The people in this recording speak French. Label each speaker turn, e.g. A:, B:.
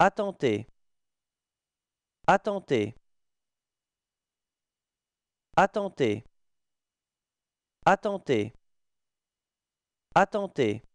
A: Attentez. Attentez. Attentez. Attentez. Attentez.